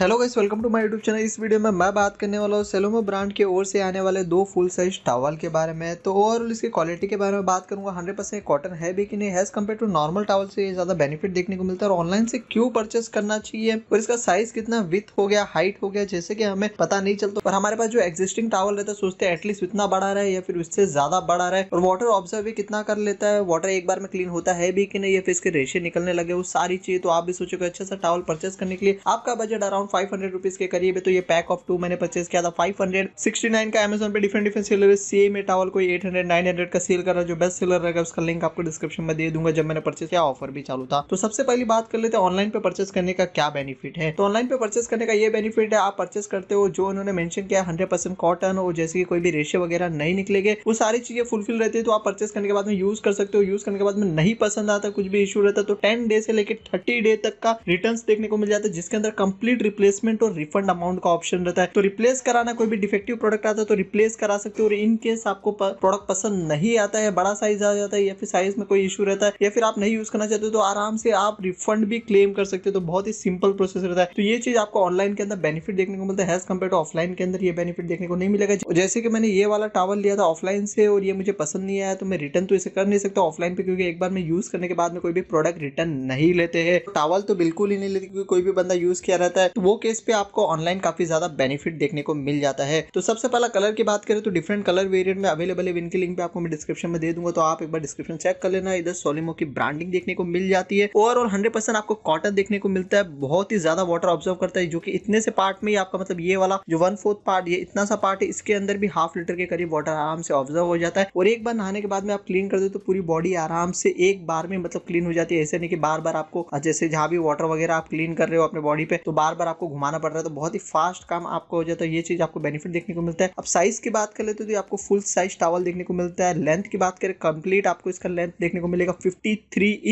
hello guys welcome to my YouTube channel इस video में मैं बात करने वाला हूँ सेलोमो ब्रांड के ओर से आने वाले दो फुल साइज टावल के बारे में तो ओवरऑल इसकी क्वालिटी के बारे में बात करूँगा हंड्रेड परसेंट कॉटन है भी कि नहीं has compare to normal towel से ज़्यादा बेनिफिट देखने को मिलता है और ऑनलाइन से क्यों परचेस करना चाहिए और इसका साइज कितना विथ हो गया हाइट हो गया जैसे कि हमें पता नहीं चलता और हमारे पास जो एक्जिस्टिंग टावल रहता है सोचते हैं एटलीस्ट इतना बड़ा रहा है या फिर उससे ज़्यादा बड़ा रहा है और वाटर ऑब्जर्व भी कितना कर लेता है वाटर एक बार में क्लीन होता है भी कि नहीं या फिर इसके रेशे निकलने लगे वो सारी चीज़ तो आप भी सोचोगे अच्छा सा टावल परचेस करने के लिए आपका budget around around five hundred rupees के करीब है तो ये पैक ऑफ टू मैंने परचेज किया था फाइव हंड्रेड सिक्सटी नाइन का अमेजन पर डिफरेंट डिफरेंट सेलर है सेम है टावल कोई एट हंड्रेड नाइन हंड्रेड का सेल कर रहा है जो बेस्ट सेलर रहेगा उसका लिंक आपको डिस्क्रिप्शन में दे दूंगा जब मैंने परचेज किया ऑफर भी चालू था तो सबसे पहली बात कर लेते ऑनलाइन पे परचेज करने का क्या बेनिफिट है तो ऑनलाइन पे परचेज करने का ये बेनिफिट है आप परचेस करते हो जो उन्होंने मेंशन किया हंड्रेड परसेंट कॉटन और जैसे कि कोई भी रेशे वगैरह नहीं निकलेगे वो सारी चीजें फुलफिल रहती है तो आप परचेस करने के बाद में यूज कर सकते हो यूज करने के बाद में नहीं पसंद आता कुछ भी इशू रहता तो टेन डे से लेकर थर्टी डे तक का रिटर्न देखने को मिल जाता है जिसके अंदर कंप्लीट रिप्लेसमेंट और रिफंड अमाउंट का ऑप्शन रहता है तो रिप्लेस कराना कोई भी डिफेक्टिव प्रोडक्ट आता है तो रिप्लेस करा सकते हो और इन केस आपको प्रोडक्ट पसंद नहीं आता है बड़ा साइज आ जाता है या फिर साइज में कोई इशू रहता है या फिर आप नहीं यूज करना चाहते तो आराम से आप रिफंड भी क्लेम कर सकते हो तो बहुत ही सिंपल प्रोसेस रहता है तो ये चीज आपको ऑनलाइन के अंदर बेनिफिट देखने को मिलता है एज कम्पेयर टू ऑफलाइन के अंदर ये बेनिफिट देखने को नहीं मिलेगा जैसे कि मैंने ये वाला टावल लिया था ऑफलाइन से और ये मुझे पसंद नहीं आया तो मैं रिटर्न तो इसे कर नहीं सकता ऑफलाइन पे क्योंकि एक बार मैं यूज करने के बाद में कोई भी प्रोडक्ट रिटर्न नहीं लेते हैं टावल तो बिल्कुल ही नहीं लेते क्योंकि कोई भी बंदा यूज किया रहता है तो वो केस पे आपको ऑनलाइन काफी ज्यादा बेनिफिट देखने को मिल जाता है तो सबसे पहला कलर की बात करें तो डिफरेंट कलर वेरियंट में अवेलेबल है इनकी लिंक पे आपको मैं डिस्क्रिप्शन में दे दूंगा तो आप एक बार डिस्क्रिप्शन चेक कर लेना इधर सोलिमो की ब्रांडिंग देखने को मिल जाती है ओवरऑल हंड्रेड आपको कॉटन देखने को मिलता है बहुत ही ज्यादा वाटर ऑब्जर्व करता है जो कि इतने से पार्ट में ही आपका मतलब ये वाला जो वन फोर्थ पार्ट ये इतना सा पार्ट है इसके अंदर भी हाफ लीटर के करीब वाटर आराम से ऑब्जर्व हो जाता है और एक बार नहाने के बाद में आप क्लीन कर दे तो पूरी बॉडी आराम से एक बार में मतलब क्लीन हो जाती है ऐसे नहीं कि बार बार आपको जैसे जहाँ भी वाटर वगैरह आप क्लीन कर रहे हो अपने बॉडी पे तो बार बार आपको घुमाना पड़ रहा है तो बहुत ही फास्ट काम आपको हो जाता है ये चीज़ आपको बेनिफिट देखने को मिलता है अब साइज़ की बात कर करें तो आपको फुल साइज टावल देखने को मिलता है लेंथ की बात करें कंप्लीट आपको इसका लेंथ देखने को मिलेगा फिफ्टी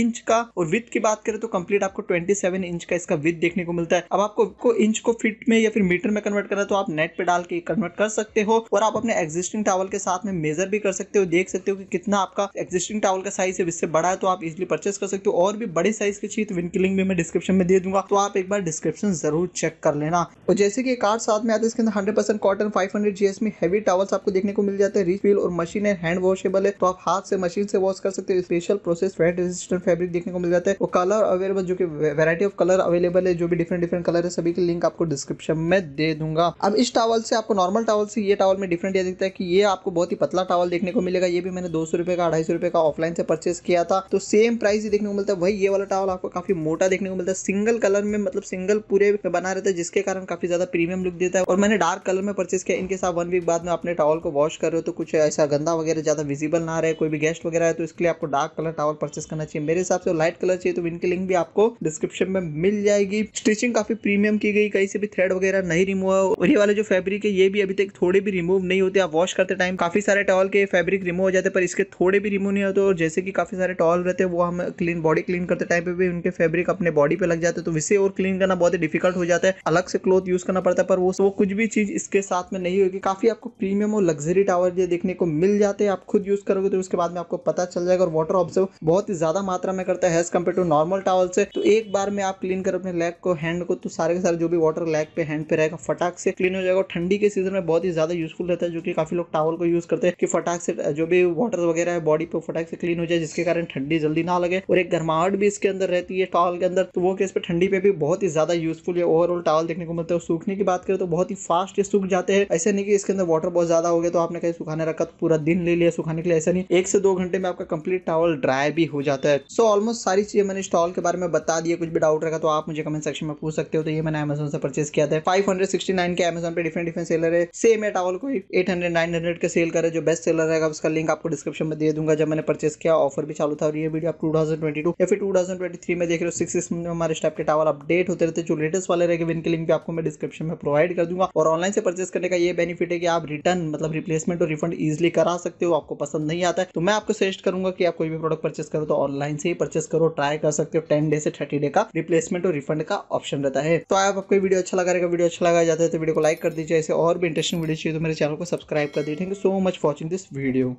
इंच का और विथ की बात करें तो कंप्लीट आपको ट्वेंटी इंच का इसका विथ देखने को मिलता है अब आपको इंच को फिट में या फिर मीटर में कन्वर्ट करना है तो आप नेट पे डाल के कन्वर्ट कर सकते हो और आप अपने एग्जिस्टिंग टावल के साथ में मेजर भी कर सकते हो देख सकते हो कि कितना आपका एग्जिस्टिंग टावल का साइज है इससे बड़ा है तो आप इजिली परचेस कर सकते हो और भी बड़े साइज के चीज तो विनकी भी मैं डिस्क्रिप्शन में दे दूंगा तो आप एक बार डिस्क्रिप्शन जरूर चेक कर लेना और जैसे कि कार्ड साथ में आते हैं इसके अंदर hundred percent cotton five hundred GS में हैवी टावल्स आपको देखने को मिल जाते हैं रिफिल और मशीन है हैंड वॉशेबल है तो आप हाथ से मशीन से वॉश कर सकते हो special process fade resistant fabric देखने को मिल जाता है और कलर अवेलेबल जो कि वेराइटी ऑफ कलर अवेलेबल है जो भी डिफरेंट डिफरेंट कलर है सभी के लिंक आपको डिस्क्रिप्शन में दे दूंगा अब इस टावल से आपको नॉर्मल टावल से ये टावल में डिफरेंट यह दिखता है कि ये आपको बहुत ही पतला टावल देखने को मिलेगा ये भी मैंने दो सौ रुपये का अढ़ाई सौ रुपए का ऑफलाइन से परचेस किया था तो सेम प्राइस ही देखने को मिलता है वही ये वाला टावल आपको काफी मोटा देखने को मिलता है सिंगल कलर में मतलब सिंगल पूरे बना रहता है जिसके कारण काफी ज्यादा प्रीमियम लुक देता है और मैंने डार्क कलर में परचेस किया इनके साथ वन वीक बाद में अपने टॉवल को वॉश कर रहे हो तो कुछ ऐसा गंदा वगैरह ज्यादा विजिबल ना रहे कोई भी गेस्ट वगैरह है तो इसके लिए आपको डार्क कलर टावल परचेस करना चाहिए मेरे हिसाब से लाइट कलर चाहिए तो इनकी लिंक भी आपको डिस्क्रिप्शन में मिल जाएगी स्टिचिंग काफी प्रीमियम की गई कहीं से भी थ्रेड वगैरह नहीं रिमूव है और ये वाले जो फेब्रिक है ये भी अभी तक थोड़े भी रिमूव नहीं होते आप वॉश करते टाइम काफी सारे टॉल के फेब्रिक रिमूव हो जाते पर इसके थोड़े भी रिमूव नहीं होते और जैसे कि काफी सारे टॉल रहते हैं वो हम क्लीन बॉडी क्लीन करते टाइम पे भी उनके फेब्रिक अपने बॉडी पे लग जाते तो इसे और क्लीन करना बहुत ही डिफिकल्ट हो जाता है अलग से क्लोथ यूज करना पड़ता है पर वो वो कुछ भी चीज इसके साथ में नहीं होगी काफी आपको प्रीमियम और लग्जरी टावर ये देखने को मिल जाते हैं आप खुद यूज करोगे तो उसके बाद में आपको पता चल जाएगा और वाटर ऑब्जर्व बहुत ही ज्यादा मात्रा में करता है as compare to normal towel से तो एक बार में आप क्लीन कर अपने लेग को हैंड को तो सारे के सारे जो भी वाटर लेग पे हैंड पे रहेगा फटाक से क्लीन हो जाएगा और ठंडी के सीजन में बहुत ही ज्यादा यूजफुल रहता है जो कि काफी लोग टावल को यूज करते हैं कि फटाक से जो भी वाटर वगैरह है बॉडी पे फटाक से क्लीन हो जाए जिसके कारण ठंडी जल्दी ना लगे और एक गर्माहट भी इसके अंदर रहती है टावल के अंदर तो वो केस पे ठंडी पे भी बहुत ही ज्यादा यूजफुल है ओवरऑल टावल देखने को मिलता है सूखने की बात करें तो बहुत ही फास्ट ये सूख जाते हैं ऐसा नहीं कि इसके अंदर वाटर बहुत ज्यादा हो गया तो आपने कहीं सुखाने रखा तो पूरा दिन ले लिया सुखाने के लिए ऐसा नहीं एक से दो घंटे में आपका कंप्लीट टावल ड्राई भी हो जाता है सो ऑलमोस्ट सारी चीजें मैंने स्टॉल के बारे में बता दिया कुछ भी डाउट रखा तो आप मुझे कमेंट सेक्शन में पूछ सकते हो तो ये मैंने अमेजोन से परचेस किया था फाइव नाइन के अमेजोन पर डिफरेंट डिफरेंट सेलर है सेम है टावल को एट हंड्रेड नाइन हंड्रेड का सेल करे जो बेस्ट सेलर रहेगा उसका लिंक आपको डिस्क्रिप्शन में दे दूंगा जब मैंने परचेस किया ऑफर भी चालू था और ये वीडियो आप टू या फिर टू में देख रहे हो सिक्स में हमारे स्टेप के टावल अपडेट होते रहते जो लेटेस्ट वाले तरह के विन के लिंक भी आपको मैं डिस्क्रिप्शन में प्रोवाइड कर दूंगा और ऑनलाइन से परचेस करने का ये बेनिफिट है कि आप रिटर्न मतलब रिप्लेसमेंट और रिफंड ईजिली करा सकते हो आपको पसंद नहीं आता है तो मैं आपको सजेस्ट करूंगा कि आप कोई भी प्रोडक्ट परचेस करो तो ऑनलाइन से ही परचेस करो ट्राई कर सकते हो टेन डे से थर्टी डे का रिप्लेसमेंट और रिफंड का ऑप्शन रहता है तो आप आपको वीडियो अच्छा लगा रहेगा वीडियो अच्छा लगा जाता है तो वीडियो को लाइक कर दीजिए ऐसे और भी इंटरेस्टिंग वीडियो चाहिए तो मेरे चैनल को सब्सक्राइब कर दीजिए thank you so much watching this video